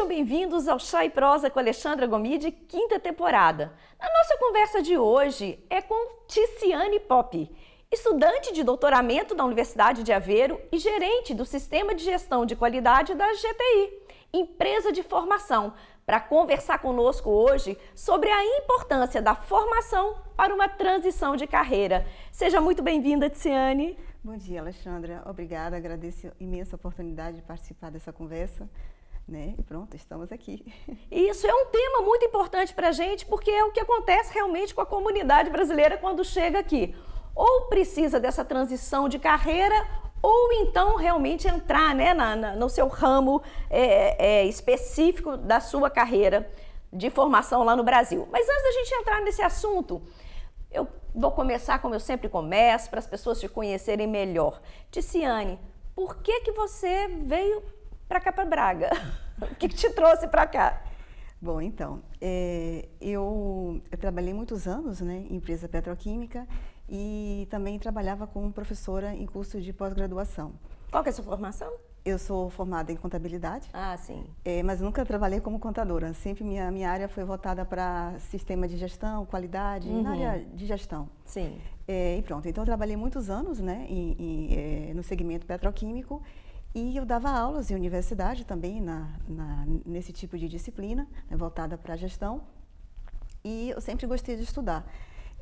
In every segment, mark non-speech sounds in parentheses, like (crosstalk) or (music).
Sejam bem-vindos ao Chá e Prosa com Alexandra Gomide, quinta temporada. Na nossa conversa de hoje é com Ticiane Pop, estudante de doutoramento da Universidade de Aveiro e gerente do Sistema de Gestão de Qualidade da GTI, empresa de formação, para conversar conosco hoje sobre a importância da formação para uma transição de carreira. Seja muito bem-vinda, Ticiane. Bom dia, Alexandra. Obrigada, agradeço imensa a oportunidade de participar dessa conversa. Né? E pronto, estamos aqui. (laughs) E isso é um tema muito importante para a gente, porque é o que acontece realmente com a comunidade brasileira quando chega aqui. Ou precisa dessa transição de carreira, ou então realmente entrar né, na, na no seu ramo é, é, específico da sua carreira de formação lá no Brasil. Mas antes da gente entrar nesse assunto, eu vou começar como eu sempre começo, para as pessoas te conhecerem melhor. Ticiane, por que, que você veio para cá, para Braga. (laughs) o que, que, te trouxe para cá? Bom, então, é, eu, eu, trabalhei muitos anos né, em empresa petroquímica e também trabalhava como professora em curso de pós-graduação. Qual que é a sua formação? Eu sou formada em contabilidade. Ah, sim. É, mas nunca trabalhei como contadora. Sempre minha, minha área foi voltada para sistema de gestão, qualidade, uhum. na área de gestão. Sim. É, e pronto. Então, eu trabalhei muitos anos né, em, em, é, no segmento petroquímico e eu dava aulas em universidade também, na, na nesse tipo de disciplina, né, voltada para a gestão. E eu sempre gostei de estudar.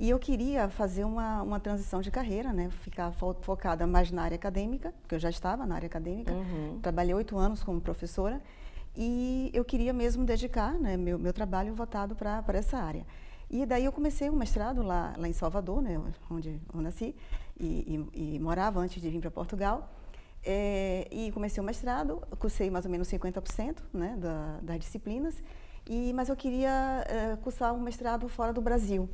E eu queria fazer uma, uma transição de carreira, né? Ficar fo focada mais na área acadêmica, porque eu já estava na área acadêmica. Uhum. Trabalhei oito anos como professora. E eu queria mesmo dedicar né, meu, meu trabalho voltado para essa área. E daí eu comecei o um mestrado lá, lá em Salvador, né, onde eu nasci e, e, e morava antes de vir para Portugal. É, e comecei o mestrado, cursei mais ou menos 50% né, da, das disciplinas, e, mas eu queria é, cursar um mestrado fora do Brasil.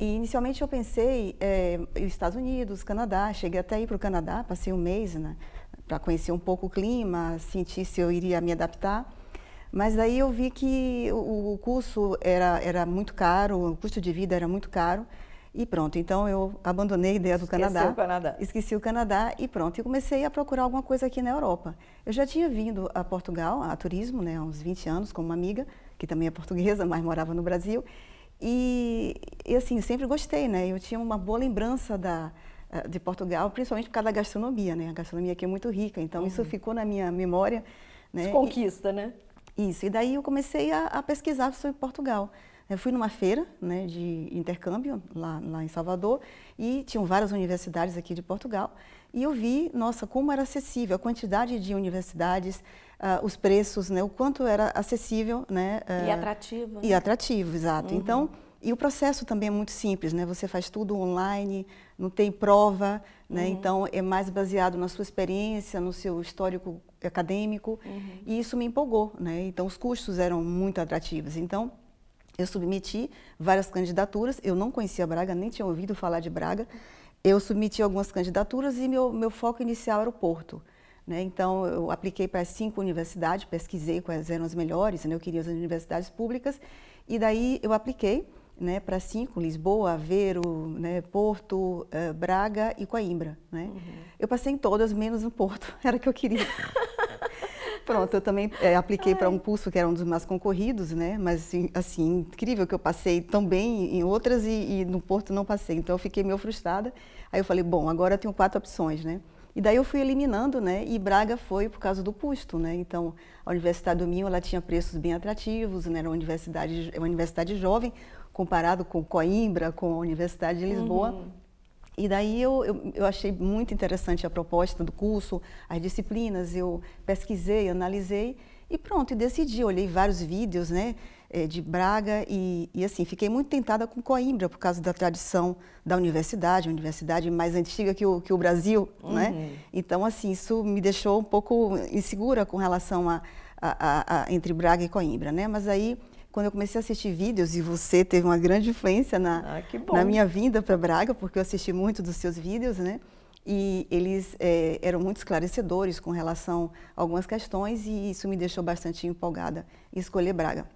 E inicialmente eu pensei é, Estados Unidos, Canadá, cheguei até aí para o Canadá, passei um mês né, para conhecer um pouco o clima, sentir se eu iria me adaptar. Mas daí eu vi que o, o curso era, era muito caro, o custo de vida era muito caro, e pronto, então eu abandonei a ideia do Esqueci Canadá, Canadá, Esqueci o Canadá e pronto. E comecei a procurar alguma coisa aqui na Europa. Eu já tinha vindo a Portugal, a turismo, né, há uns 20 anos, com uma amiga, que também é portuguesa, (laughs) mas morava no Brasil. E, e assim, sempre gostei, né? Eu tinha uma boa lembrança da, eh, de Portugal, principalmente por causa da gastronomia, né? A gastronomia aqui é muito rica, então uhum. isso ficou na minha memória. Né? conquista, né? e, né? Isso, e daí eu comecei a, a pesquisar sobre Portugal. Eu fui numa feira né, de intercâmbio lá, lá em Salvador e tinham várias universidades aqui de Portugal e eu vi, nossa, como era acessível a quantidade de universidades, uh, os preços, né, o quanto era acessível, né, uh, e ah, atrativo. Né? E né? atrativo, exato. Uhum. Então e o processo também é muito simples, né? Você faz tudo online, não tem prova, né? Uhum. Então é mais baseado na sua experiência, no seu histórico acadêmico. Uhum. E isso me empolgou, né? Então os custos eram muito atrativos. Então eu submeti várias candidaturas, eu não conhecia Braga, nem tinha ouvido falar de Braga. Eu submeti algumas candidaturas e meu, meu foco inicial era o Porto. Né? Então, eu apliquei para cinco universidades, pesquisei quais eram as melhores, né? eu queria as universidades públicas, e daí eu apliquei né, para cinco, Lisboa, Aveiro, né, Porto, uh, Braga e Coimbra. Né? Uhum. Eu passei em todas, menos no Porto, (laughs) era o que eu queria. Pronto, eu também é, apliquei para um curso que era um dos mais concorridos, né? Mas assim, assim incrível que eu passei também em outras e, e, no Porto não passei. Então eu fiquei meio frustrada. Aí eu falei, bom, agora eu tenho quatro opções, né? E daí eu fui eliminando, né? E Braga foi por causa do custo, né? Então a Universidade do Minho ela tinha preços bem atrativos, né? Era uma universidade, uma universidade jovem comparado com Coimbra, com a Universidade de Lisboa. Uhum e daí eu, eu, eu, achei muito interessante a proposta do curso, as disciplinas, eu pesquisei, analisei e pronto, e decidi. Olhei vários vídeos né, eh, de Braga e, e, assim, fiquei muito tentada com Coimbra por causa da tradição da universidade, uma universidade mais antiga que o, que o Brasil, né? uhum. né? Então, assim, isso me deixou um pouco insegura com relação a, a, a, a entre Braga e Coimbra, né? Mas aí quando eu comecei a assistir vídeos, e você teve uma grande influência na, ah, na minha vinda para Braga, porque eu assisti muito dos seus vídeos, né? E eles é, eram muito esclarecedores com relação a algumas questões, e isso me deixou bastante empolgada em escolher Braga.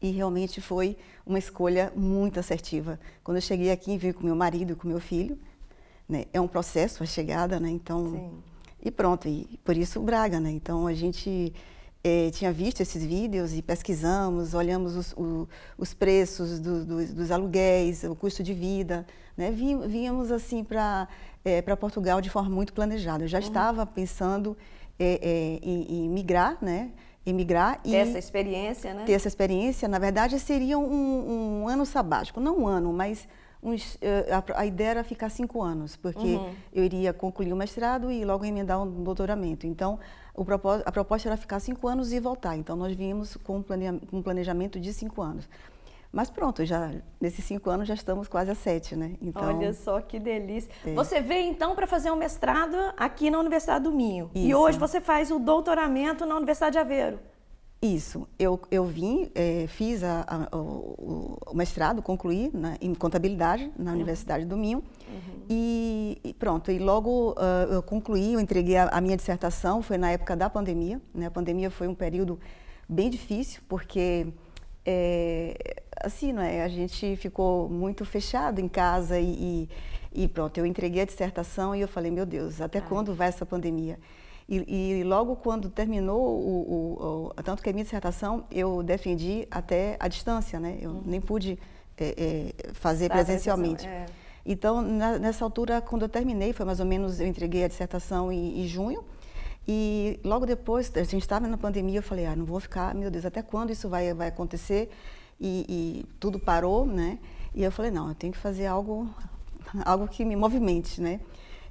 E realmente foi uma escolha muito assertiva. Quando eu cheguei aqui, vim com meu marido e com meu filho. Né? É um processo a chegada, né? Então. Sim. E pronto, e por isso Braga, né? Então a gente eh, tinha visto esses vídeos e pesquisamos, olhamos os, o, os preços do, do, dos aluguéis, o custo de vida, né? Vínhamos assim para eh, para Portugal de forma muito planejada. Eu já uhum. estava pensando eh, em, em, migrar, né? Emigrar ter e essa experiência, né? Ter essa experiência, na verdade, seria um, um ano sabático, não um ano, mas uns, eh, a, a ideia era ficar cinco anos, porque uhum. eu iria concluir o mestrado e logo emendar um doutoramento. Então, o propós a proposta era ficar cinco anos e voltar. Então, nós vimos com um, um planejamento de cinco anos. Mas pronto, já nesses cinco anos já estamos quase a sete, né? Então, Olha só que delícia. É. Você veio então para fazer um mestrado aqui na Universidade do Minho. Isso. E hoje você faz o doutoramento na Universidade de Aveiro. Isso, eu, eu vim, é, fiz a, a, o, o, mestrado, concluí né, em contabilidade na uhum. Universidade do Minho uhum. e, e, pronto, e logo uh, eu concluí, eu entreguei a, a, minha dissertação, foi na época da pandemia, né? a pandemia foi um período bem difícil porque é, assim, não é? a gente ficou muito fechado em casa e, e, e, pronto, eu entreguei a dissertação e eu falei, meu Deus, até Ai. Ah. quando vai essa pandemia? E, e logo quando terminou, o, o, o, tanto que a minha dissertação eu defendi até a distância, né? Eu uhum. nem pude é, é, fazer presencialmente. É. Então, na, nessa altura, quando eu terminei, foi mais ou menos, eu entreguei a dissertação em, em junho. E logo depois, a gente estava na pandemia, eu falei, ah, não vou ficar, meu Deus, até quando isso vai, vai acontecer? E, e tudo parou, né? E eu falei, não, eu tenho que fazer algo, algo que me movimente, né?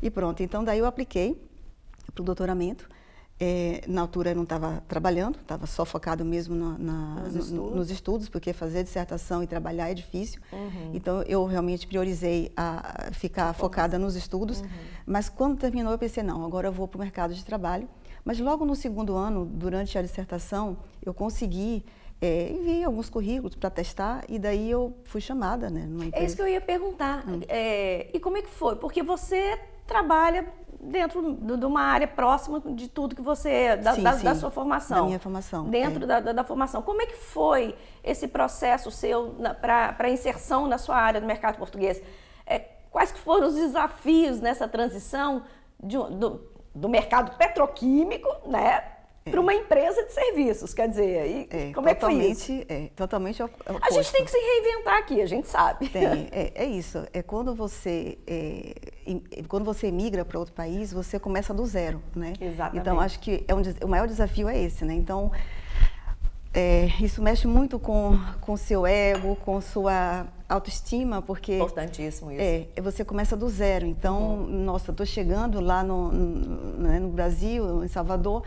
E pronto, então daí eu apliquei para o doutoramento. É, na altura eu não estava trabalhando, estava só focado mesmo na, na, nos, estudos. nos, estudos. porque fazer dissertação e trabalhar é difícil. Uhum. Então eu realmente priorizei a ficar focada nos estudos. Uhum. Mas quando terminou eu pensei não, agora eu vou para o mercado de trabalho. Mas logo no segundo ano, durante a dissertação, eu consegui é, enviei alguns currículos para testar e daí eu fui chamada, né? É isso que eu ia perguntar. Hum. É, e como é que foi? Porque você trabalha dentro de uma área próxima de tudo que você da, sim, da, sim. da sua formação da minha formação dentro é. da, da, da, formação como é que foi esse processo seu para inserção na sua área no mercado português é, quais que foram os desafios nessa transição de, do, do mercado petroquímico né para uma empresa de serviços. Quer dizer, é, como é que foi isso? É, totalmente oposto. A gente tem que se reinventar aqui, a gente sabe. Tem, é, é isso. É quando você é, é, quando você emigra para outro país, você começa do zero, né? Exatamente. Então, acho que é um, o maior desafio é esse, né? Então, é, isso mexe muito com com seu ego, com sua autoestima, porque importantíssimo isso. É, é, você começa do zero. Então, uhum. nossa, estou chegando lá no, no, né, no Brasil, em Salvador,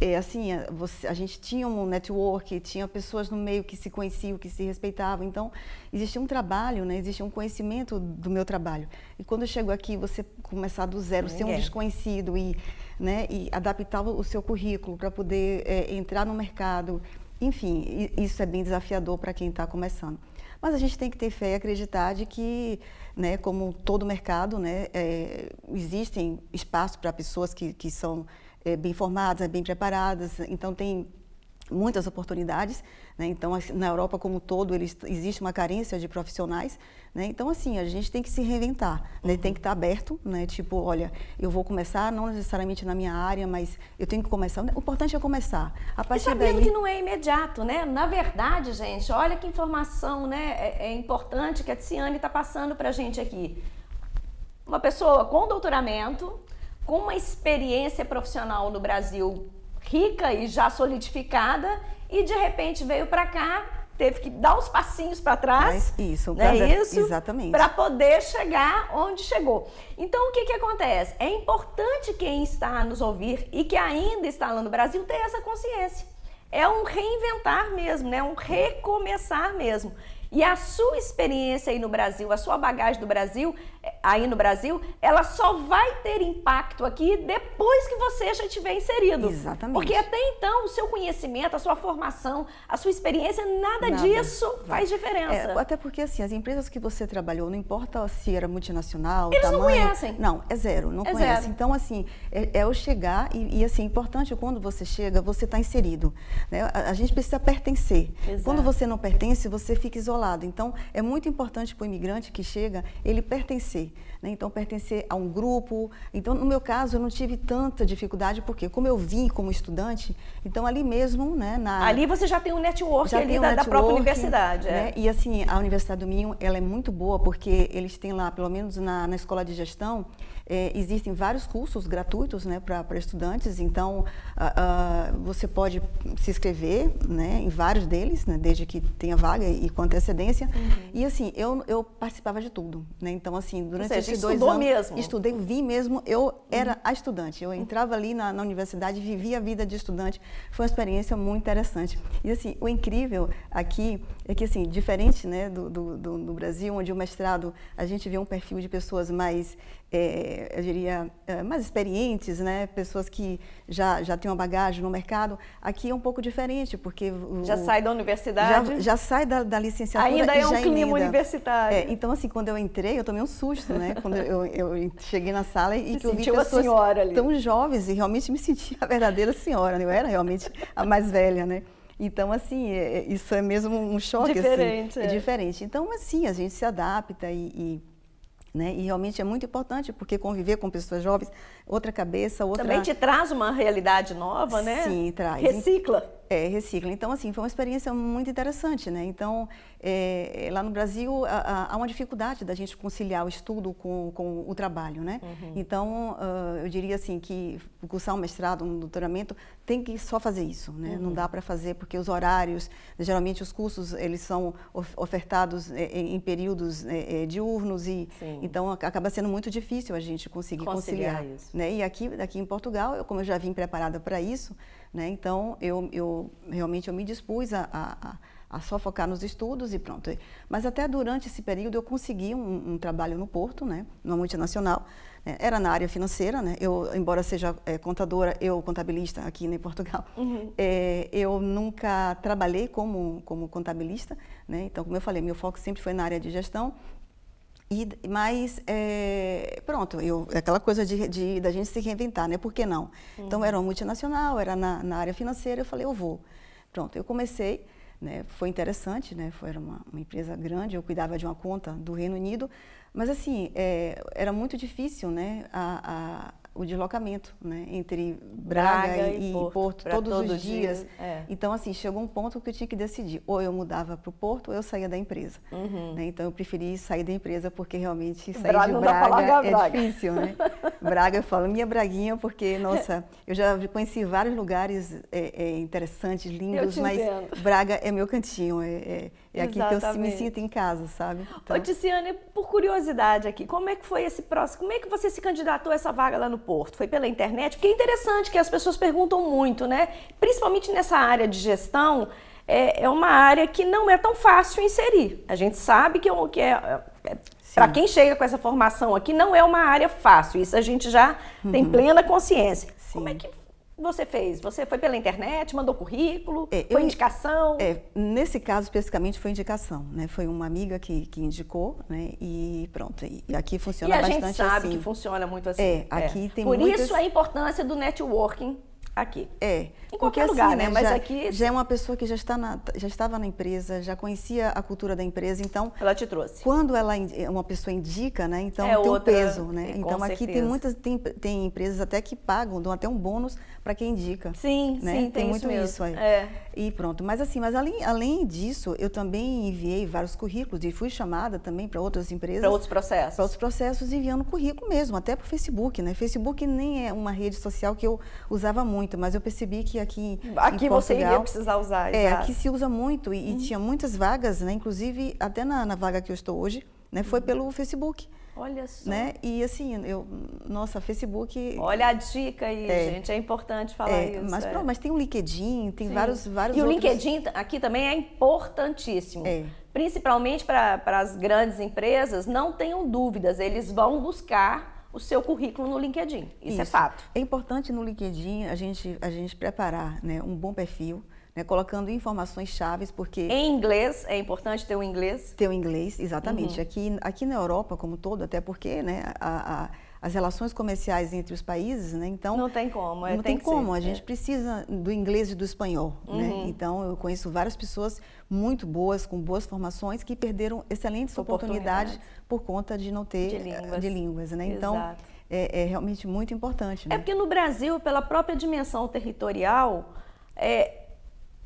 é, assim, a, é, você, a gente tinha um network, tinha pessoas no meio que se conheciam, que se respeitavam. Então, existia um trabalho, né? Existia um conhecimento do meu trabalho. E quando eu chego aqui, você começar do zero, ser um é. desconhecido e, né, e adaptar o seu currículo para poder é, entrar no mercado. Enfim, isso é bem desafiador para quem está começando. Mas a gente tem que ter fé e acreditar de que, né, como todo mercado, né, é, existem espaços para pessoas que, que são é, bem formadas, bem preparadas, então tem muitas oportunidades. Né? Então, assim, na Europa como um todo, eles, existe uma carência de profissionais. Né? Então, assim, a gente tem que se reinventar, né? uhum. tem que estar tá aberto, né? tipo, olha, eu vou começar, não necessariamente na minha área, mas eu tenho que começar. O importante é começar. A partir e sabendo daí... que não é imediato, né? Na verdade, gente, olha que informação né? é, é importante que a Tiziane está passando para a gente aqui. Uma pessoa com doutoramento, com uma experiência profissional no Brasil rica e já solidificada e de repente veio para cá, teve que dar uns passinhos para trás. É isso, né, isso exatamente. Para poder chegar onde chegou. Então o que, que acontece? É importante quem está a nos ouvir e que ainda está lá no Brasil ter essa consciência. É um reinventar mesmo, né? Um recomeçar mesmo. E a sua experiência aí no Brasil, a sua bagagem do Brasil aí no Brasil, ela só vai ter impacto aqui depois que você já tiver inserido. Exatamente. Porque até então, o seu conhecimento, a sua formação, a sua experiência, nada, nada. disso faz diferença. É, até porque, assim, as empresas que você trabalhou, não importa se era multinacional, Eles tamanho... não conhecem. Não, é zero, não é conhece. Zero. Então, assim, é, é eu chegar e, e, assim, importante quando você chega, você está inserido. Né? A, a, gente precisa pertencer. Exato. Quando você não pertence, você fica isolado. Então, é muito importante para o imigrante que chega, ele pertencer pertencer. Né? Então, pertencer a um grupo. Então, no meu caso, eu não tive tanta dificuldade, porque como eu vim como estudante, então ali mesmo, né? Na... Ali você já tem um network já ali um da, network, da, própria universidade. É. Né? É. E assim, a Universidade do Minho, ela é muito boa, porque eles têm lá, pelo menos na, na escola de gestão, é, existem vários cursos gratuitos né, para estudantes, então uh, uh, você pode se inscrever né, em vários deles, né, desde que tenha vaga e com antecedência. Uhum. E assim, eu, eu participava de tudo. Né? Então, assim, durante seja, esses dois anos. mesmo? Estudei, vi mesmo, eu era uhum. a estudante. Eu uhum. entrava ali na, na universidade, vivia a vida de estudante. Foi uma experiência muito interessante. E assim, o incrível aqui é que, assim, diferente né, do, do, do, do Brasil, onde o mestrado a gente vê um perfil de pessoas mais é, eu diria, é, mais experientes, né? pessoas que já, já têm uma bagagem no mercado, aqui é um pouco diferente, porque... O, já sai da universidade? Já, já sai da, da, licenciatura Ainda é um clima emenda. universitário. É, então, assim, quando eu entrei, eu tomei um susto, né? quando eu, eu cheguei na sala e Se eu vi pessoas tão jovens e realmente me senti a verdadeira senhora, né? eu era realmente a mais velha, né? Então, assim, é, é isso é mesmo um choque. Assim. Diferente. Assim, é. diferente. Então, assim, a gente se adapta e, e né? E realmente é muito importante, porque conviver com pessoas jovens, outra cabeça, outra... Também te traz uma realidade nova, né? Sim, traz. Recicla. É, recicla. Então, assim, foi uma experiência muito interessante, né? Então, é, é lá no Brasil, há, há, uma dificuldade da gente conciliar o estudo com, com o trabalho, né? Uhum. Então, uh, eu diria assim que cursar um mestrado, um doutoramento, tem que só fazer isso, né? Uhum. Não dá para fazer porque os horários, geralmente os cursos, eles são ofertados em, é, é, em períodos é, diurnos e então acaba sendo muito difícil a gente conseguir conciliar, conciliar isso. né? E aqui, aqui em Portugal, eu, como eu já vim preparada para isso, né? Então, eu, eu, realmente eu me dispus a, a, a, só focar nos estudos e pronto. Mas até durante esse período eu consegui um, um trabalho no Porto, né? numa multinacional. Né? Era na área financeira, né? eu, embora seja é, contadora, eu contabilista aqui né, em Portugal, uhum. é, (laughs) eu nunca trabalhei como, como contabilista. Né? Então, como eu falei, meu foco sempre foi na área de gestão e, mas, é, pronto, eu, é aquela coisa de, de, da gente se reinventar, né? Por que não? Então, uhum. Então, era uma multinacional, era na, na, área financeira, eu falei, eu vou. Pronto, eu comecei, né? foi interessante, né? Foi, era uma, uma empresa grande, eu cuidava de uma conta do Reino Unido, mas, assim, é, era muito difícil, né? A, a, o deslocamento, né? Entre Braga, Braga e, e, Porto, Porto todos, todos, os dias. dias é. Então, assim, chegou um ponto que eu tinha que decidir. Ou eu mudava para o Porto ou eu saía da empresa. Uhum. Né? Então, eu preferi sair da empresa porque realmente sair Braga, de Braga é Braga. difícil, né? (laughs) Braga, eu falo minha Braguinha porque, nossa, eu já conheci vários lugares é, é, interessantes, lindos, mas entendo. Braga é meu cantinho, é, é é aqui Exatamente. que eu me sinto em casa, sabe? Então... Ô, Ticiane, por curiosidade aqui, como é que foi esse próximo? Como é que você se candidatou a essa vaga lá no Porto? Foi pela internet? Porque é interessante que as pessoas perguntam muito, né? Principalmente nessa área de gestão, é, é uma área que não é tão fácil inserir. A gente sabe que, é que é, é, é para quem chega com essa formação aqui, não é uma área fácil. Isso a gente já uhum. tem plena consciência. Sim. Como é que você fez? Você foi pela internet, mandou currículo, é, foi eu, indicação? É, nesse caso, especificamente, foi indicação, né? Foi uma amiga que, que indicou, né? E pronto, e aqui funciona bastante assim. a gente sabe assim. que funciona muito é, assim. É, aqui é. tem Por muitas... isso a importância do networking aqui. É. Em qualquer porque, assim, lugar, assim, né? Mas já, aqui. Já é uma pessoa que já, está na, já estava na empresa, já conhecia a cultura da empresa, então. Ela te trouxe. Quando ela é uma pessoa indica, né? Então é tem outra, um peso, né? É, então aqui tem muitas. Tem, tem empresas até que pagam, dão até um bônus para quem indica. Sim, né? sim, tem, tem muito isso, isso aí. É. E pronto. Mas assim, mas além, além disso, eu também enviei vários currículos e fui chamada também para outras empresas. Para outros processos. Para outros processos, enviando currículo mesmo, até para o Facebook, né? Facebook nem é uma rede social que eu usava muito, mas eu percebi que aqui Aqui em Portugal, você iria precisar usar, É, aqui se usa muito e, uhum. e, tinha muitas vagas, né? Inclusive, até na, na vaga que eu estou hoje, né? Foi uhum. pelo Facebook. Olha só. Né? E assim, eu, nossa, Facebook. Olha a dica aí, é, gente, é importante falar é, isso. Mas, é. pronto, mas tem o um LinkedIn, tem Sim. vários, vários. E outros... o LinkedIn aqui também é importantíssimo. É. Principalmente para as grandes empresas, não tenham dúvidas, eles vão buscar o seu currículo no LinkedIn. Isso, é isso. é fato. É importante no LinkedIn a gente, a gente preparar né, um bom perfil né, colocando informações chaves, porque... Em inglês, é importante ter o um inglês? Ter o um inglês, exatamente. Uhum. Aqui, aqui na Europa, como todo, até porque né, a, a, as relações comerciais entre os países, né, então... Não tem como, é, Não tem, tem como, ser, a é. gente precisa do inglês e do espanhol, né. uhum. né? Então, eu conheço várias pessoas muito boas, com boas formações, que perderam excelentes oportunidades, por conta de não ter... De línguas. Eh, de línguas né? Então, é, é, realmente muito importante. Né? É porque no Brasil, pela própria dimensão territorial... É,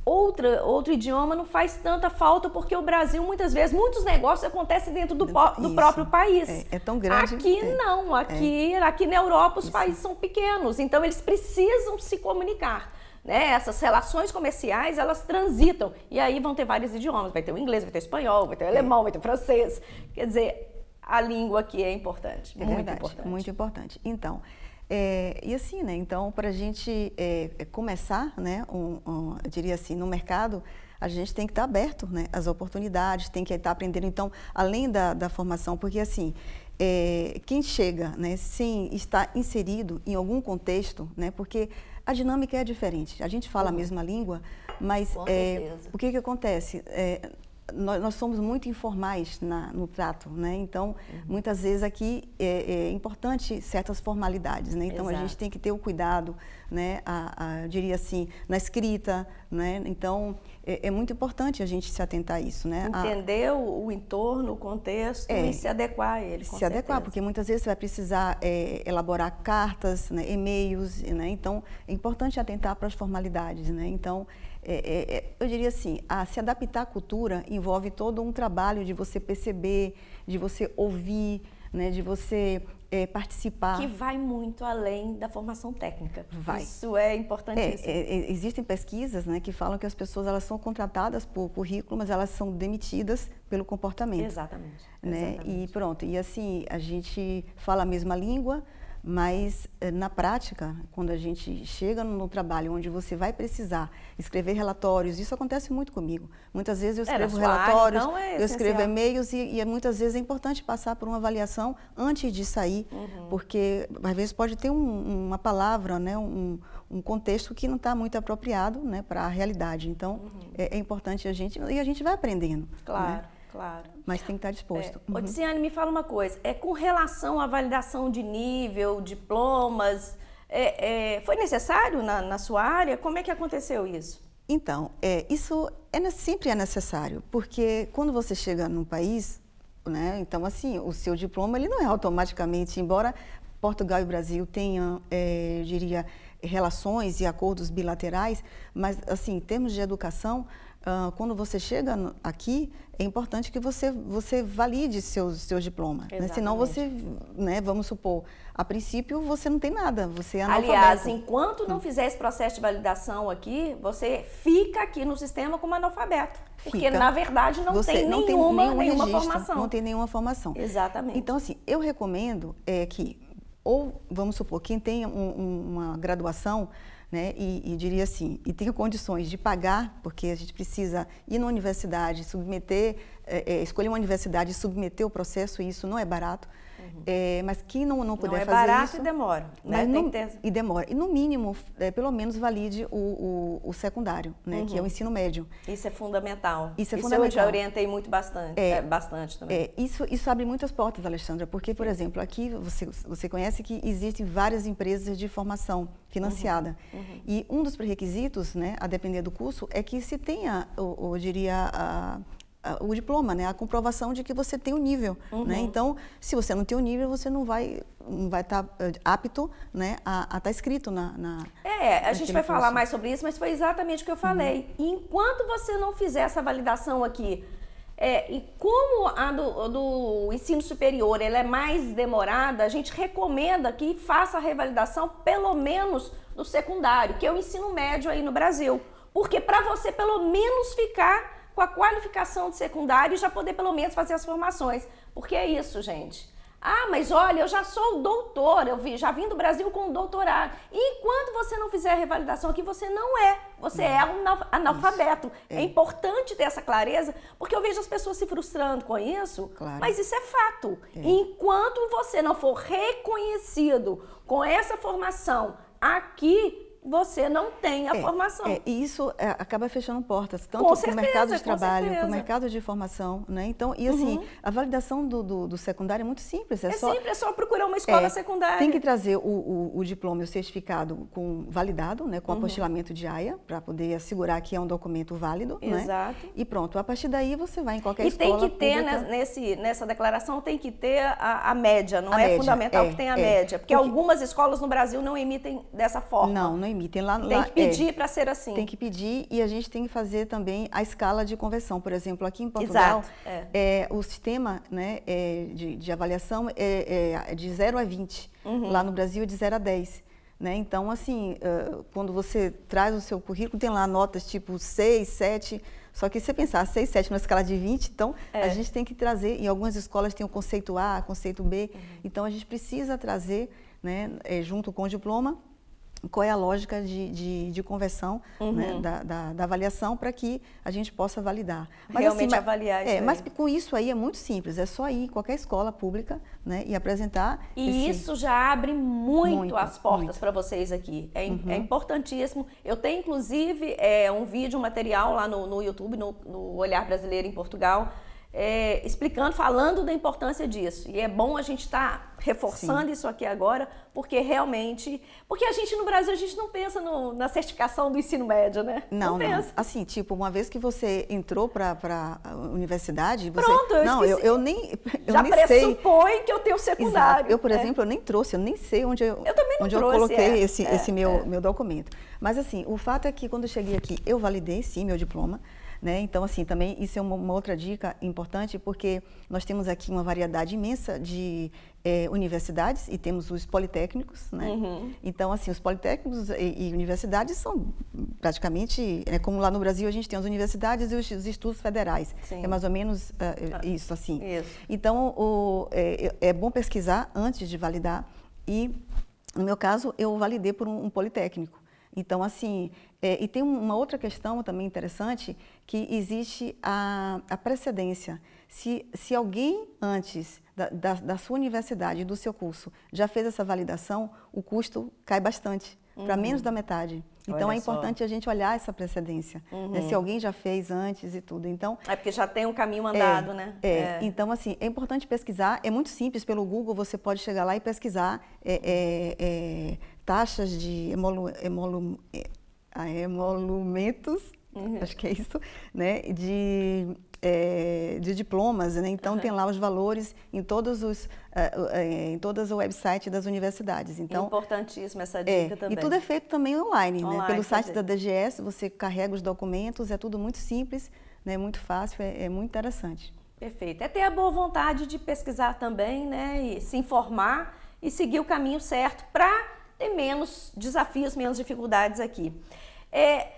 outra, outro idioma não faz tanta falta, porque o Brasil, muitas vezes, muitos negócios acontecem dentro do, do próprio país. É, é, tão grande. Aqui é, não, aqui, é. aqui na Europa os Isso. países são pequenos, então eles precisam se comunicar. Né? Essas relações comerciais, elas transitam. E aí vão ter vários idiomas, vai ter o inglês, vai ter o espanhol, vai ter o é. alemão, vai ter o francês. Quer dizer, a língua aqui é importante, é muito verdade, importante. Muito importante. Então, é, e assim, né? Então, para a gente é, é, começar, né, um, um, eu diria assim, no mercado, a gente tem que estar tá aberto né, às oportunidades, tem que estar tá aprendendo. Então, além da, da formação, porque assim, é, quem chega né, sem estar inserido em algum contexto, né, porque a dinâmica é diferente. A gente fala uhum. a mesma língua, mas é, o que, que acontece? É, nós, nós, somos muito informais na, no trato, né? Então, uhum. muitas vezes aqui é, é, importante certas formalidades, né? Então, Exato. a gente tem que ter o cuidado, né? A, a, eu diria assim, na escrita, né? Então, é, é, muito importante a gente se atentar a isso, né? Entender a, o, o, entorno, o contexto é. e se adequar a ele, Se certeza. adequar, porque muitas vezes você vai precisar é, elaborar cartas, né? e-mails, né? Então, é importante atentar para as formalidades, né? Então, é, é, é, eu diria assim, a se adaptar à cultura envolve todo um trabalho de você perceber, de você ouvir, né, de você é, participar. Que vai muito além da formação técnica. Vai. Isso é importantíssimo. É, é, existem pesquisas né, que falam que as pessoas elas são contratadas por currículo, mas elas são demitidas pelo comportamento. Exatamente. Né? Exatamente. E pronto. E assim, a gente fala a mesma língua, mas eh, na prática, quando a gente chega no trabalho onde você vai precisar escrever relatórios, isso acontece muito comigo. Muitas vezes eu escrevo é, relatórios, área, então, é eu escrevo e-mails e, e, é muitas vezes é importante passar por uma avaliação antes de sair, uhum. porque às vezes pode ter um, uma palavra, né, um, um contexto que não está muito apropriado né, para a realidade. Então uhum. é, é, importante a gente e a gente vai aprendendo. Né. Claro. Né? Claro. Mas tem que estar disposto. É. Uhum. me fala uma coisa. É com relação à validação de nível, diplomas, é, é, foi necessário na, na, sua área? Como é que aconteceu isso? Então, é, isso é, sempre é necessário, porque quando você chega num país, né, então assim, o seu diploma ele não é automaticamente, embora Portugal e Brasil tenham, é, eu diria, relações e acordos bilaterais, mas assim, em termos de educação, uh, quando você chega no, aqui, é importante que você, você valide seus, seus diplomas. Né? Senão você, né, vamos supor, a princípio você não tem nada, você é Aliás, enquanto não hum. fizer esse processo de validação aqui, você fica aqui no sistema como analfabeto. Fica. Porque, na verdade, não, você tem, não nenhuma, nenhuma formação. Não tem nenhuma formação. Exatamente. Então, assim, eu recomendo é, que, ou vamos supor, quem tem um, uma graduação né? E, e, diria assim, e ter condições de pagar, porque a gente precisa ir na universidade, submeter, é, é, escolher uma universidade e submeter o processo, e isso não é barato. Uhum. É, mas quem não, não puder não é fazer barato isso... e demora, né? No, e demora. E no mínimo, é, pelo menos valide o, o, o secundário, né? Uhum. Que é o uhum. ensino médio. Isso é fundamental. Isso é isso fundamental. eu já orientei muito bastante, é, é bastante também. É, isso, isso abre muitas portas, Alexandra, porque, por Sim. exemplo, aqui você, você conhece que existem várias empresas de formação financiada. Uhum. uhum. E um dos pré-requisitos, né, a depender do curso, é que se tenha, eu, eu diria, a, o diploma, né? A comprovação de que você tem o nível, né? uhum. né? Então, se você não tem o nível, você não vai não vai estar tá, eh, apto, né, a estar tá escrito na, na É, a gente vai falar mais sobre isso, mas foi exatamente o que eu falei. Uhum. Enquanto você não fizer essa validação aqui, é, e como a do, do, ensino superior ela é mais demorada, a gente recomenda que faça a revalidação pelo menos no secundário, que é o ensino médio aí no Brasil. Porque para você pelo menos ficar com a qualificação de secundário e já poder pelo menos fazer as formações. Porque é isso, gente. Ah, mas olha, eu já sou doutor, eu vi, já vim do Brasil com doutorado. E enquanto você não fizer a revalidação aqui, você não é. Você não. é um analfabeto. É. é. importante ter essa clareza, porque eu vejo as pessoas se frustrando com isso, claro. mas isso é fato. É. Enquanto você não for reconhecido com essa formação aqui, você não tem a é, formação. É, e isso é, acaba fechando portas, tanto para o mercado de trabalho, para o mercado de formação, né? Então, e assim, uhum. a validação do, do, do, secundário é muito simples. É, é só, simples, é só procurar uma escola é, secundária. Tem que trazer o, o, o, diploma e o certificado com, validado, né? Com uhum. apostilamento de AIA, para poder assegurar que é um documento válido, né? Exato. Né? E pronto, a partir daí você vai em qualquer escola. E tem que ter, né, nesse, nessa declaração, tem que ter a, a média, não a é média, fundamental é, que tenha a média. Porque, porque, algumas escolas no Brasil não emitem dessa forma. Não, não emitem. Lá, tem que é. pedir é, para ser assim. Tem que pedir e a gente tem que fazer também a escala de conversão. Por exemplo, aqui em Portugal, Exato, é. é o sistema né, é, de, de, avaliação é, é de 0 a 20. Uhum. Lá no Brasil, é de 0 a 10. Né? Então, assim, uh, quando você traz o seu currículo, tem lá notas tipo 6, 7. Só que se você pensar 6, 7 numa escala de 20, então é. a gente tem que trazer, em algumas escolas tem o conceito A, conceito B, uhum. então a gente precisa trazer, né, é, junto com o diploma, qual é a lógica de, de, de conversão uhum. né, da, da, da, avaliação para que a gente possa validar. Mas, assim, Realmente assim, avaliar isso. É, mas com isso aí é muito simples, é só ir qualquer escola pública né, e apresentar. E esse... isso já abre muito, muito as portas para vocês aqui. É, uhum. é, importantíssimo. Eu tenho, inclusive, é, um vídeo, um material lá no, no YouTube, no, no Olhar Brasileiro em Portugal é, explicando, falando da importância disso. E é bom a gente estar tá reforçando Sim. isso aqui agora, porque realmente. Porque a gente no Brasil, a gente não pensa no, na certificação do ensino médio, né? Não, não. não. Assim, tipo, uma vez que você entrou para a universidade. Você... Pronto, eu Não, eu, eu, nem. Eu Já nem pressupõe sei. que eu tenho secundário. Exato. Eu, por né? exemplo, eu nem trouxe, eu nem sei onde eu, eu, também não onde trouxe, eu coloquei é, esse, é, esse meu, é. meu documento. Mas, assim, o fato é que quando eu cheguei aqui, eu validei sim meu diploma. Né? Então, assim, também isso é uma, uma, outra dica importante, porque nós temos aqui uma variedade imensa de é, universidades e temos os politécnicos, né? Uhum. Então, assim, os politécnicos e, e universidades são praticamente, né, como lá no Brasil a gente tem as universidades e os, os estudos federais. Sim. É mais ou menos uh, isso, assim. Isso. Então, o, é, é bom pesquisar antes de validar e, no meu caso, eu validei por um, um politécnico. Então, assim, é, e tem uma outra questão também interessante, que existe a, a precedência. Se, se alguém antes da, da, da sua universidade, do seu curso, já fez essa validação, o custo cai bastante, uhum. para menos da metade. Então Olha é importante só. a gente olhar essa precedência, né? uhum. né, se alguém já fez antes e tudo. Então é porque já tem um caminho é, andado, é, né? É. é. Então assim é importante pesquisar. É muito simples pelo Google você pode chegar lá e pesquisar. É, é, é taxas de emolu, emolu, ah, emolumentos, uhum. acho que é isso, né? de, é, de diplomas. Né? Então, uhum. tem lá os valores em, todos os, é, é, em todas as websites das universidades. Então, Importantíssima essa dica é, também. E tudo é feito também online. Né? online né? Pelo site dizer. da DGS, você carrega os documentos, é tudo muito simples, né? muito fácil, é, é muito interessante. Perfeito. É ter a boa vontade de pesquisar também, né? E se informar e seguir o caminho certo para tem menos desafios, menos dificuldades aqui. É,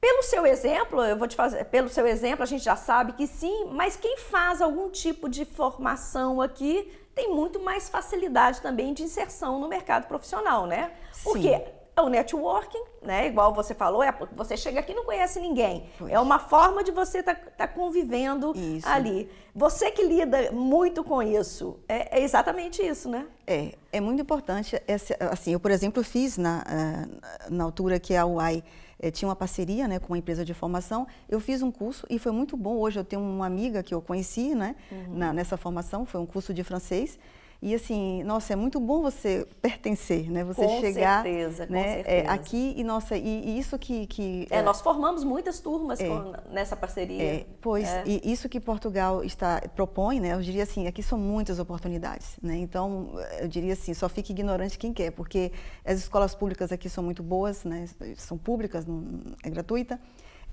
pelo seu exemplo, eu vou te fazer, pelo seu exemplo, a gente já sabe que sim, mas quem faz algum tipo de formação aqui tem muito mais facilidade também de inserção no mercado profissional, né? Porque sim. É o networking, né? Igual você falou, é você chega aqui e não conhece ninguém. Pois. É uma forma de você estar tá, tá convivendo isso. ali. Você que lida muito com isso, é, é, exatamente isso, né? É, é muito importante. Essa, assim, eu, por exemplo, fiz na, eh, na altura que a UAI é, eh, tinha uma parceria né, com uma empresa de formação. Eu fiz um curso e foi muito bom. Hoje eu tenho uma amiga que eu conheci né, uhum. na, nessa formação, foi um curso de francês. E assim, nossa, é muito bom você pertencer, né? Você com chegar, certeza, né? Com é, certeza. É, aqui e nossa, e, e isso que, que é, é, nós formamos muitas turmas é, com, nessa parceria. É, pois, é. e isso que Portugal está propõe, né? Eu diria assim, aqui são muitas oportunidades, né? Então, eu diria assim, só fique ignorante quem quer, porque as escolas públicas aqui são muito boas, né? São públicas, não, é gratuita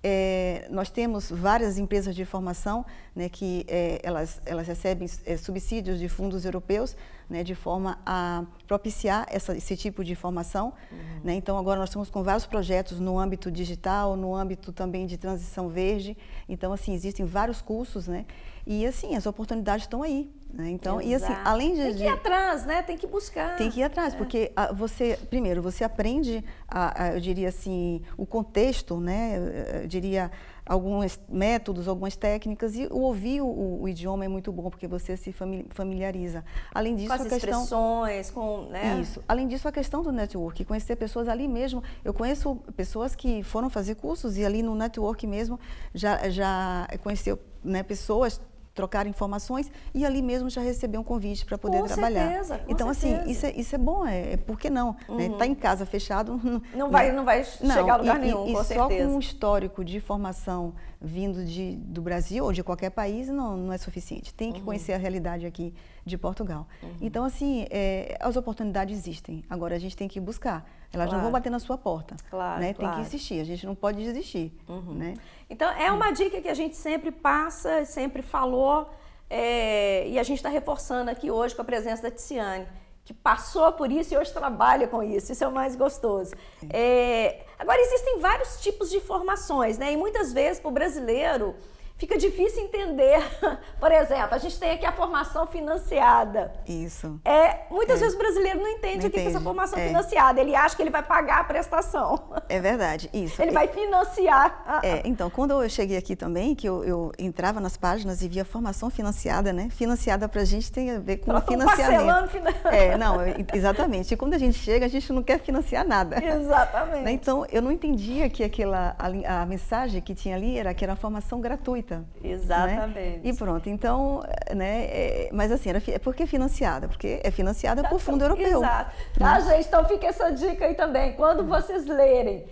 é, nós temos várias empresas de formação né, que é, elas, elas recebem é, subsídios de fundos europeus né, de forma a propiciar essa, esse tipo de formação. Uhum. Né? Então, agora nós estamos com vários projetos no âmbito digital, no âmbito também de transição verde. Então, assim, existem vários cursos né, e assim, as oportunidades estão aí. Né? Então, Exato. e assim, além de. Tem que ir atrás, né? Tem que buscar. Tem que ir atrás, é. porque ah, você, primeiro, você aprende, a, a, eu diria assim, o contexto, né? Eu diria alguns métodos, algumas técnicas e ouvir o, o, idioma é muito bom porque você se familiariza. Além disso, com as a questão, expressões, com né? isso. Além disso, a questão do network, conhecer pessoas ali mesmo. Eu conheço pessoas que foram fazer cursos e ali no network mesmo já já conheceu né, pessoas trocar informações e ali mesmo já receber um convite para poder com trabalhar. Certeza, com então assim, certeza. assim isso é, isso é bom, é, é por que não? Né? Uhum. Né? Tá em casa fechado (laughs) né? não vai não, não vai chegar a lugar e, nenhum. E, com e certeza. só com um histórico de formação vindo de, do Brasil ou de qualquer país não, não é suficiente. Tem que uhum. conhecer a realidade aqui de Portugal. Uhum. Então, assim, é, as oportunidades existem. Agora, a gente tem que buscar. Elas claro. não vão bater na sua porta. Né? Claro, né? Tem que insistir, a gente não pode desistir. Uhum. Né? Então, é uma dica que a gente sempre passa, sempre falou, é, e a gente está reforçando aqui hoje com a presença da Tiziane que passou por isso e hoje trabalha com isso. Isso é o mais gostoso. É... Agora, existem vários tipos de formações, né? E muitas vezes, para o brasileiro, fica difícil entender. (laughs) Por exemplo, a gente tem aqui a formação financiada. Isso. É, muitas é. vezes o brasileiro não entende não o que é essa formação é. financiada. Ele acha que ele vai pagar a prestação. (laughs) É verdade, isso. Ele vai é. financiar. É, então, quando eu cheguei aqui também, que eu, eu, entrava nas páginas e via formação financiada, né? Financiada pra gente tem a ver com a financiamento. Finan... É, não, exatamente. E quando a gente chega, a gente não quer financiar nada. Exatamente. Né? Então, eu não entendia que aquela a, a mensagem que tinha ali era que era formação gratuita né? Exatamente. Né? E pronto, então, né? É, mas assim, era, é porque é financiada, porque é financiada tá, por fundo europeu. Exato. Tá, gente, então fica essa dica aí também. Quando vocês lerem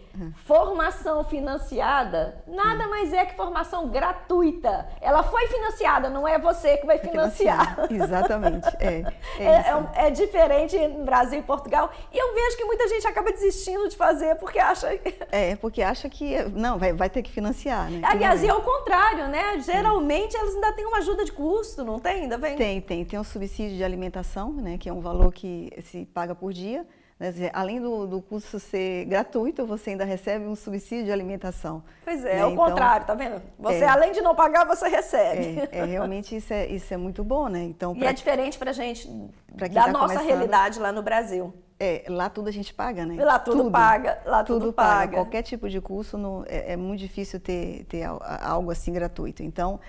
Formação financiada nada mais é que formação gratuita. Ela foi financiada, não é você que vai é financiar. (laughs) Exatamente. É, é, (laughs) é, é, é, diferente no Brasil e Portugal. E eu vejo que muita gente acaba desistindo de fazer porque acha. É, porque acha que. Não, vai, vai ter que financiar, né? Aliás, e o contrário, né? Geralmente elas ainda têm uma ajuda de custo, não tem? Ainda vem? Tem, tem. Tem um subsídio de alimentação, né? Que é um valor que se paga por dia. Né, dizer, além do, do, curso ser gratuito, você ainda recebe um subsídio de alimentação. Pois é, né? é o então, contrário, tá vendo? Você, é, além de não pagar, você recebe. É, é realmente isso é, isso é muito bom, né? Então, e pra, é diferente pra gente, pra da tá nossa realidade lá no Brasil. É, lá tudo a gente paga, né? Lá tudo, tudo paga, lá tudo, tudo paga. paga. Qualquer tipo de curso no, é, é muito difícil ter, ter algo assim gratuito. Então,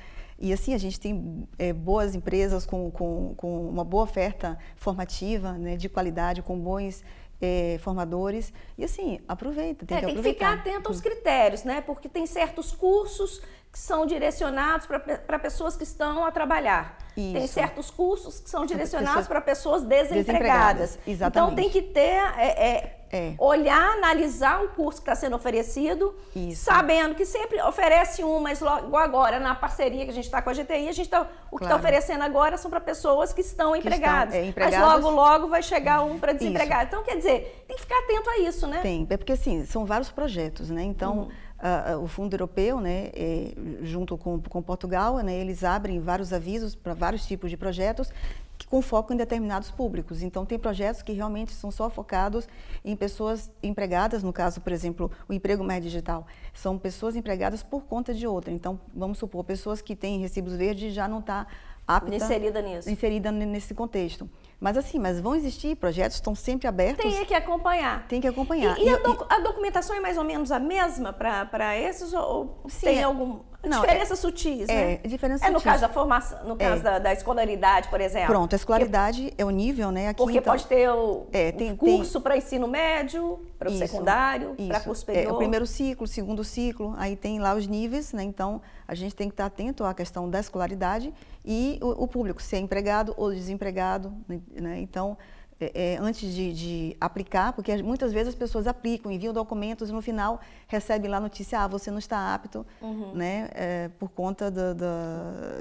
e assim, a gente tem é, boas empresas com, com, com, uma boa oferta formativa, né, de qualidade, com bons é, formadores. E assim, aproveita, tem, é, que, tem que ficar atento aos critérios, né? Porque tem certos cursos que são direcionados para pessoas que estão a trabalhar. Isso. Tem certos cursos que são direcionados para pessoas, desempregadas. Então tem que ter é, é, é. olhar, analisar o curso que está sendo oferecido, Isso. sabendo que sempre oferece um, mas logo agora, na parceria que a gente está com a GTI, a gente tá, o que está oferecendo agora são para pessoas que estão que empregadas. Estão, é, Mas logo, logo vai chegar um para desempregado. Isso. Então, quer dizer, tem que ficar atento a isso, né? Tem, é porque assim, são vários projetos, né? Então, uhum. Uh, o Fundo Europeu, né, é, junto com, com Portugal, né, eles abrem vários avisos para vários tipos de projetos que, com foco em determinados públicos. Então, tem projetos que realmente são só focados em pessoas empregadas, no caso, por exemplo, o emprego mais digital. São pessoas empregadas por conta de outra. Então, vamos supor, pessoas que têm recibos verdes já não está apta. Inserida nisso. Inserida nesse contexto. Mas assim, mas vão existir projetos, estão sempre abertos. Tem que acompanhar. Tem que acompanhar. E, e, a, e... a, documentação é mais ou menos a mesma para esses ou Sim, tem é. algum não, diferenças é, sutis, é, né? É, sutis É no sutis. caso da formação, no caso é. da, da, escolaridade, por exemplo. Pronto, a escolaridade é o nível, né? Aqui, Porque então, pode ter o, é, tem, curso para ensino médio, para o secundário, para curso superior. É, o primeiro ciclo, segundo ciclo, aí tem lá os níveis, né? Então, a gente tem que estar atento à questão da escolaridade e o, o público, se é empregado ou desempregado, né? Então, é, é, antes de, de, aplicar, porque muitas vezes as pessoas aplicam, enviam documentos e no final recebem lá a notícia, ah, você não está apto, uhum. né, é, por conta da,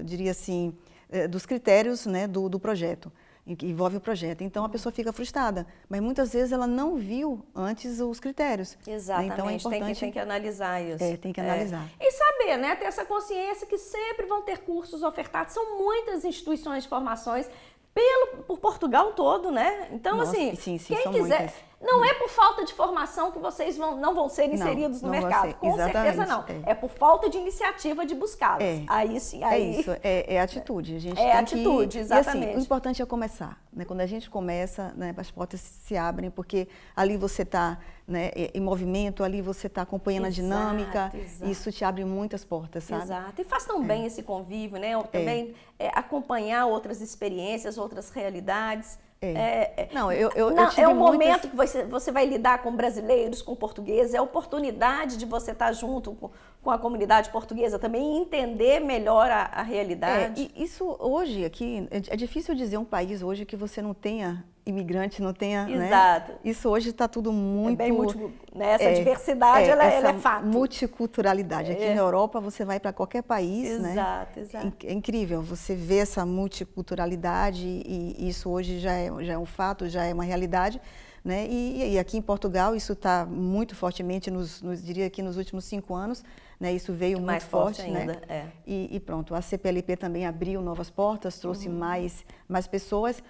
diria assim, é, dos critérios, né, do, do projeto, que envolve o projeto. Então a pessoa fica frustrada, mas muitas vezes ela não viu antes os critérios. Exatamente, né? então é importante... tem, que, tem que analisar isso. É, tem que é. analisar. E saber, né, ter essa consciência que sempre vão ter cursos ofertados, são muitas instituições de formações pelo, por Portugal todo, né? Então, Nossa, assim, sim, sim, quem quiser. Muitas. Não é por falta de formação que vocês vão, não vão ser inseridos não, no mercado. Com Exatamente, certeza não. É. é. por falta de iniciativa de buscá-los. É. Aí sim. É aí... É isso, é, é atitude. A gente é atitude, que... exatamente. E, assim, o importante é começar. Né? Quando a gente começa, né, as portas se abrem, porque ali você está né, é, em movimento, ali você está acompanhando exato, a dinâmica. Exato. Isso te abre muitas portas, sabe? Exato. E faz tão é. bem esse convívio, né? Também acompanhar outras experiências, outras realidades. É. É, é. não, eu, eu, não, eu tive É o momento que você, você vai lidar com brasileiros, com portugueses, é a oportunidade de você estar tá junto com, com a comunidade portuguesa, também entender melhor a, a realidade. É, isso hoje aqui, é, é difícil dizer um país hoje que você não tenha imigrante, não tenha. Né? Exato. Né? Isso hoje está tudo muito. É bem múltiplo, né? Essa é, diversidade é, ela, essa é, ela é fato. Multiculturalidade. Aqui é. na Europa você vai para qualquer país. Exato, né? exato. É incrível, você vê essa multiculturalidade e isso hoje já é, já é um fato, já é uma realidade. Né? E, e aqui em Portugal isso está muito fortemente, nos, nos diria que nos últimos cinco anos, né? Isso veio muito mais forte, forte né? ainda, né? É. E, e, pronto, a CPLP também abriu novas portas, trouxe uhum. mais, mais pessoas.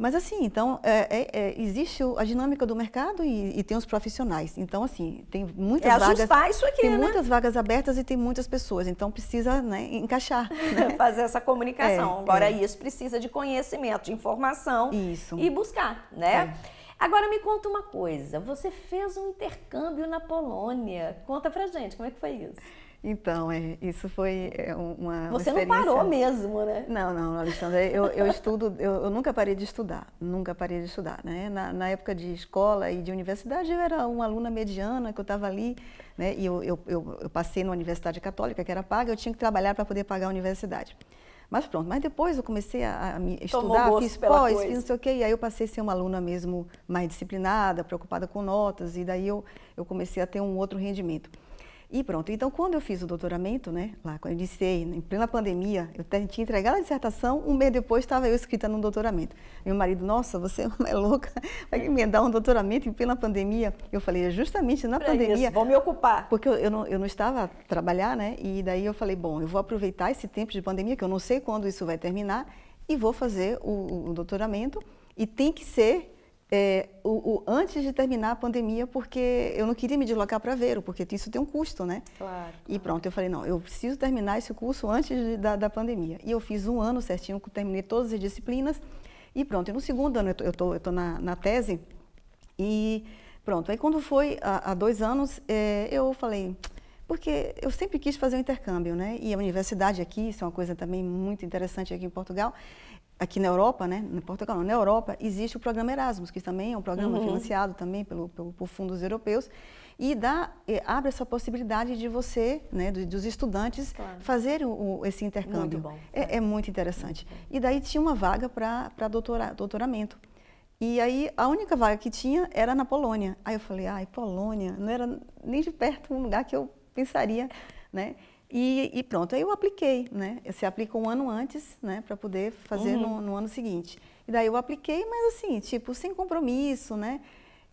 Mas assim, então, é, é, é existe a dinâmica do mercado e, e, tem os profissionais. Então, assim, tem muitas é vagas. Isso aqui, tem né? muitas vagas abertas e tem muitas pessoas. Então precisa né, encaixar. (laughs) Né? Fazer essa comunicação. É, Agora, é. isso precisa de conhecimento, de informação isso. e buscar, né? É. Agora me conta uma coisa, você fez um intercâmbio na Polônia. Conta pra gente, como é que foi isso? Então, é, isso foi é, uma. Você uma não parou mesmo, né? Não, não, Alexandre. Eu, eu estudo, eu, eu, nunca parei de estudar, nunca parei de estudar. Né? Na, na época de escola e de universidade, eu era uma aluna mediana, que eu estava ali, né? e eu, eu, eu, eu passei numa universidade católica que era paga, eu tinha que trabalhar para poder pagar a universidade. Mas pronto, mas depois eu comecei a, a estudar, fiz pós, fiz não sei o quê, e aí eu passei a ser uma aluna mesmo mais disciplinada, preocupada com notas, e daí eu, eu comecei a ter um outro rendimento. E pronto, então quando eu fiz o doutoramento, né, lá quando eu iniciei, em plena pandemia, eu tinha entregado a dissertação, um mês depois estava eu escrita no doutoramento. Meu marido, nossa, você é louca, (laughs) vai emendar um doutoramento em plena pandemia. Eu falei, é justamente na pra pandemia. Isso, vou me ocupar. Porque eu, eu, não, eu não estava a trabalhar, né, e daí eu falei, bom, eu vou aproveitar esse tempo de pandemia, que eu não sei quando isso vai terminar, e vou fazer o, o doutoramento, e tem que ser é, o, o, antes de terminar a pandemia, porque eu não queria me deslocar para Aveiro, porque isso tem um custo, né? Claro. E pronto, eu falei, não, eu preciso terminar esse curso antes de, da, da, pandemia. E eu fiz um ano certinho, terminei todas as disciplinas e pronto. E no segundo ano eu tô, estou na, na, tese e pronto. Aí quando foi há, dois anos, é, eu falei, porque eu sempre quis fazer um intercâmbio, né? E a universidade aqui, isso é uma coisa também muito interessante aqui em Portugal, aqui na Europa, né, em Portugal, não, na Europa, existe o programa Erasmus, que também é um programa uhum. financiado também pelo, pelo, por fundos europeus, e dá, abre essa possibilidade de você, né, dos estudantes, claro. fazer o, esse intercâmbio. Muito bom. É, é, é muito interessante. Muito e daí tinha uma vaga para doutora, doutoramento. E aí a única vaga que tinha era na Polônia. Aí eu falei, ai, Polônia, não era nem de perto um lugar que eu pensaria, né? E, e, pronto, aí eu apliquei, né? Você aplica um ano antes, né, para poder fazer uhum. no, no, ano seguinte. E daí eu apliquei, mas assim, tipo, sem compromisso, né?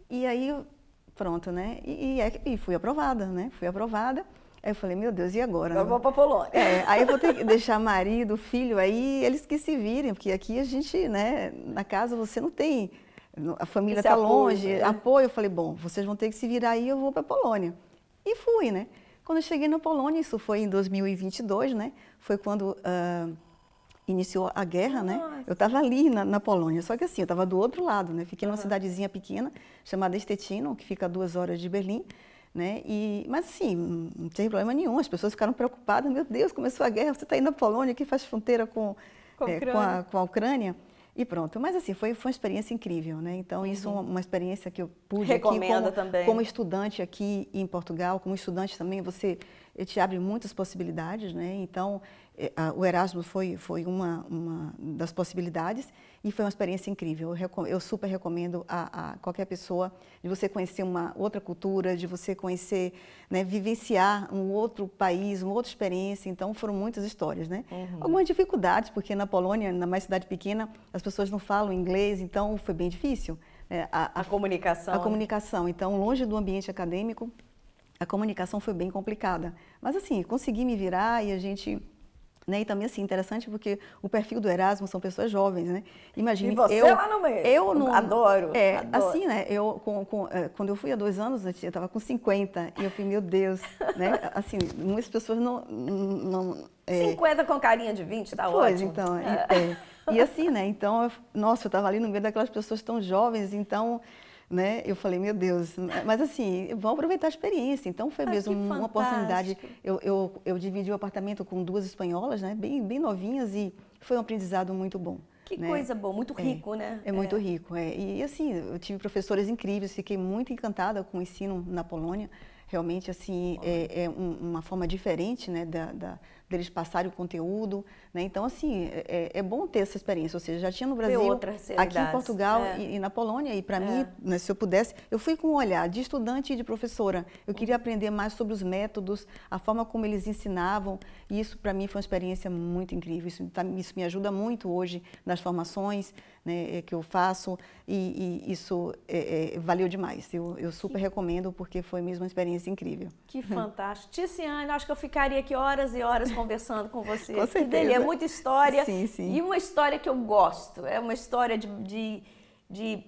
E aí, pronto, né? E, e, é, e fui aprovada, né? Fui aprovada. Aí eu falei, meu Deus, e agora? Eu vou para Polônia. É, aí eu vou ter que deixar marido, filho, aí eles que se virem, porque aqui a gente, né, na casa você não tem, a família tá longe, né? apoio. Eu falei, bom, vocês vão ter que se virar aí, eu vou para Polônia. E fui, né? Quando eu cheguei na Polônia, isso foi em 2022, né? Foi quando uh, iniciou a guerra, né? Nossa. né? Eu estava ali na, na, Polônia, só que assim, eu estava do outro lado, né? Fiquei numa uhum. cidadezinha pequena chamada Estetino, que fica a duas horas de Berlim, né? E, mas assim, não teve problema nenhum, as pessoas ficaram preocupadas, meu Deus, começou a guerra, você está indo na Polônia, que faz fronteira com, com, a é, com, a, com a Ucrânia. E pronto. Mas assim, foi, foi uma experiência incrível, né? Então, uhum. isso é uma, uma, experiência que eu pude Recomendo aqui como, também. como estudante aqui em Portugal, como estudante também, você te abre muitas possibilidades, né? Então, é, a, o Erasmus foi, foi uma, uma das possibilidades e foi uma experiência incrível. Eu, super recomendo a, a, qualquer pessoa de você conhecer uma outra cultura, de você conhecer, né, vivenciar um outro país, uma outra experiência. Então foram muitas histórias, né? Uhum. Algumas dificuldades, porque na Polônia, na mais cidade pequena, as pessoas não falam inglês, então foi bem difícil. Né? A, a, a comunicação. A comunicação. Então longe do ambiente acadêmico, a comunicação foi bem complicada. Mas assim, consegui me virar e a gente né? E também, assim, interessante porque o perfil do Erasmo são pessoas jovens, né? Imagine, e você eu, lá no meio. Eu não... Adoro. É, adoro. assim, né? Eu, com, com, é, quando eu fui há dois anos, eu estava com 50. E eu falei, meu Deus, (laughs) né? Assim, muitas pessoas não... não é... 50 com carinha de 20, tá pois, ótimo. Pois, então. É. E, é. e, assim, né? Então, eu, nossa, eu estava ali no meio daquelas pessoas tão jovens. Então, né? Eu falei, meu Deus, mas assim, vão aproveitar a experiência. Então foi ah, mesmo uma oportunidade. Eu, eu, eu dividi o um apartamento com duas espanholas, né? Bem, bem novinhas e foi um aprendizado muito bom. Que né? coisa boa, muito é, rico, é, né? É muito é. rico, é. E assim, eu tive professores incríveis, fiquei muito encantada com o ensino na Polônia. Realmente, assim, é, é uma forma diferente, né, da, da deles passarem o conteúdo, né? Então, assim, é, é, bom ter essa experiência. Ou seja, já tinha no Brasil, aqui em Portugal é. e, e, na Polônia. E para é. mim, né, se eu pudesse, eu fui com um olhar de estudante e de professora. Eu uhum. queria aprender mais sobre os métodos, a forma como eles ensinavam. E isso, para mim, foi uma experiência muito incrível. Isso, tá, isso me ajuda muito hoje nas formações né, é, que eu faço. E, e isso é, é, valeu demais. Eu, eu super que... recomendo, porque foi mesmo uma experiência incrível. Que fantástico. Ticiane, acho que eu ficaria aqui horas e horas conversando com você. Com certeza. dele, é muita história. Sim, sim. E uma história que eu gosto. É uma história de, de, de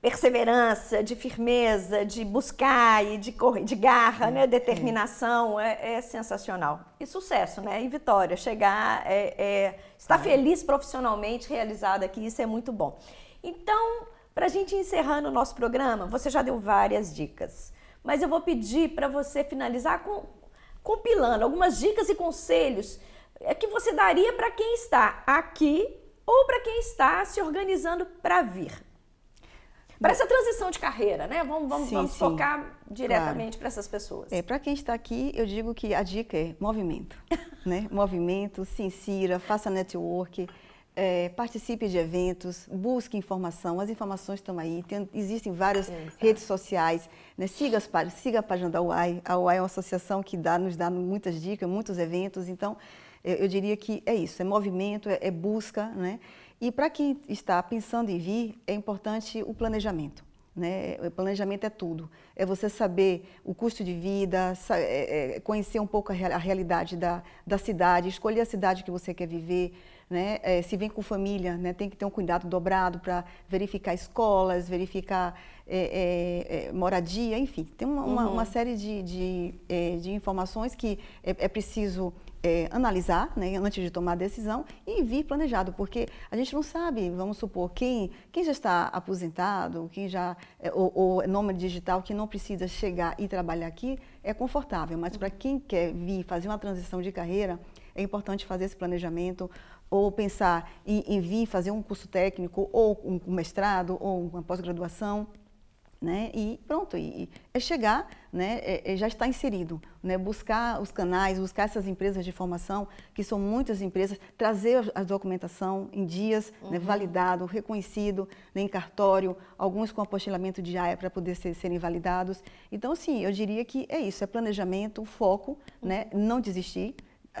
perseverança, de firmeza, de buscar e de, de garra, né? Determinação. É, é, sensacional. E sucesso, né? E vitória. Chegar, é, é, estar ah. feliz profissionalmente realizado aqui, isso é muito bom. Então, para a gente encerrando o nosso programa, você já deu várias dicas. Mas eu vou pedir para você finalizar com compilando algumas dicas e conselhos é que você daria para quem está aqui ou para quem está se organizando para vir. Para essa transição de carreira, né? Vamos, vamos, sim, vamos sim. focar diretamente claro. para essas pessoas. É, para quem está aqui, eu digo que a dica é movimento. (laughs) né? Movimento, se insira, faça network é, participe de eventos, busque informação, as informações estão aí, tem, existem várias Exato. redes sociais, né? siga, as, siga a página da UAI, a UAI é uma associação que dá, nos dá muitas dicas, muitos eventos, então eu, eu diria que é isso, é movimento, é, é busca, né? E para quem está pensando em vir, é importante o planejamento. Né? É, o planejamento é tudo. É você saber o custo de vida, é, é, conhecer um pouco a realidade da, da cidade, escolher a cidade que você quer viver, né? É, se vem com família, né? Tem que ter um cuidado dobrado para verificar escolas, verificar é, é, é, moradia, enfim, tem uma, uhum. uma série de, de, é, de, informações que é, é preciso analisar, né? Antes de tomar a decisão e vir planejado, porque a gente não sabe, vamos supor quem quem já está aposentado, quem já ou, ou nômade digital que não precisa chegar e trabalhar aqui é confortável, mas uhum. para quem quer vir fazer uma transição de carreira é importante fazer esse planejamento, ou pensar em, em vir fazer um curso técnico, ou um mestrado, ou uma pós-graduação. Né? E pronto, e, e, é chegar, né? É, é, já está inserido, né? Buscar os canais, buscar essas empresas de formação que são muitas empresas, trazer a, a documentação em dias, né? uhum. né? validado, reconhecido, né? em cartório, alguns com apostilamento de AIA para poder ser, serem validados. Então, sim, eu diria que é isso, é planejamento, foco, uhum. né? Não desistir.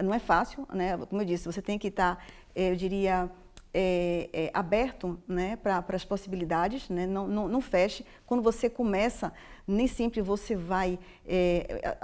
Não é fácil, né? Como eu disse, você tem que estar eh, eu diria, é, é, aberto né, para as possibilidades, né, não, não, não, feche. Quando você começa, nem sempre você vai é,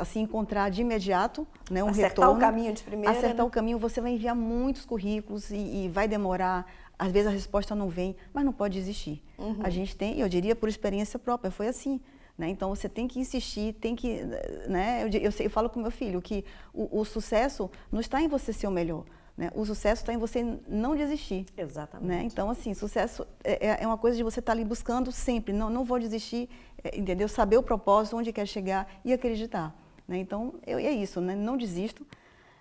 assim encontrar de imediato né, um acertar retorno. Acertar o caminho de primeira. Acertar né? o caminho, você vai enviar muitos currículos e, e, vai demorar. Às vezes a resposta não vem, mas não pode desistir. Uhum. A gente tem, eu diria por experiência própria, foi assim. Né? Então você tem que insistir, tem que. Né? Eu, eu, eu falo com meu filho que o, o sucesso não está em você ser o melhor, né? O sucesso está em você não desistir. Exatamente. Né? Então, assim, sucesso é, é, é uma coisa de você estar tá ali buscando sempre. Não, não vou desistir, é, entendeu? Saber o propósito, onde quer chegar e acreditar. Né? Então, eu, é isso, né? não desisto.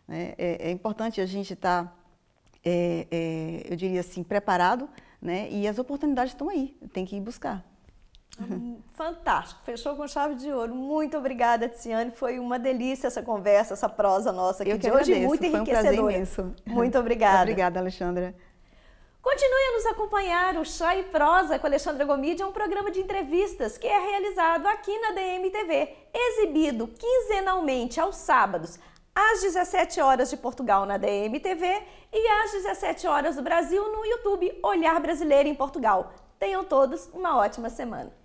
Né? É, é, importante a gente estar, tá, é, é, eu diria assim, preparado. Né? E as oportunidades estão aí, tem que ir buscar. (laughs) Fantástico, fechou com chave de ouro. Muito obrigada, Tiziane. Foi uma delícia essa conversa, essa prosa nossa aqui Eu de hoje, muito enriquecedora. um Muito obrigada. obrigada, Alexandra. Continue a nos acompanhar. O Chá e Prosa com Alexandra Gomide é um programa de entrevistas que é realizado aqui na DMTV, exibido quinzenalmente aos sábados, às 17 horas de Portugal na DMTV e às 17 horas do Brasil no YouTube Olhar Brasileiro em Portugal. Tenham todos uma ótima semana.